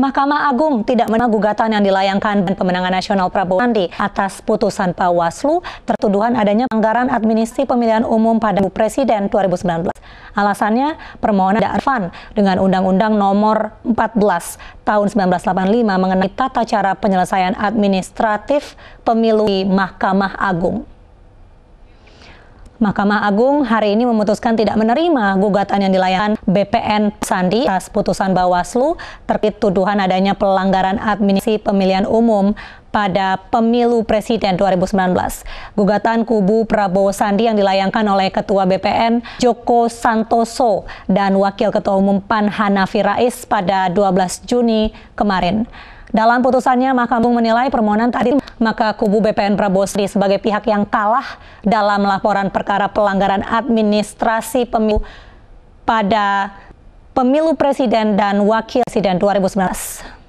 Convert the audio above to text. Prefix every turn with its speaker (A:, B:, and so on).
A: Mahkamah Agung tidak menang gugatan yang dilayangkan dan pemenangan nasional Prabowo Sandi atas putusan Bawaslu tertuduhan adanya anggaran administrasi pemilihan umum pada Presiden 2019. Alasannya permohonan relevan dengan Undang-Undang Nomor 14 Tahun 1985 mengenai tata cara penyelesaian administratif pemilu di Mahkamah Agung. Mahkamah Agung hari ini memutuskan tidak menerima gugatan yang dilayangkan BPN Sandi atas putusan Bawaslu terkait tuduhan adanya pelanggaran administrasi pemilihan umum pada pemilu presiden 2019. Gugatan kubu Prabowo Sandi yang dilayangkan oleh Ketua BPN Joko Santoso dan Wakil Ketua Umum PAN Hanafi Rais pada 12 Juni kemarin. Dalam putusannya, Mahkamah Agung menilai permohonan tadi maka kubu BPN Prabowo Sri sebagai pihak yang kalah dalam laporan perkara pelanggaran administrasi pemilu pada pemilu presiden dan wakil presiden 2019.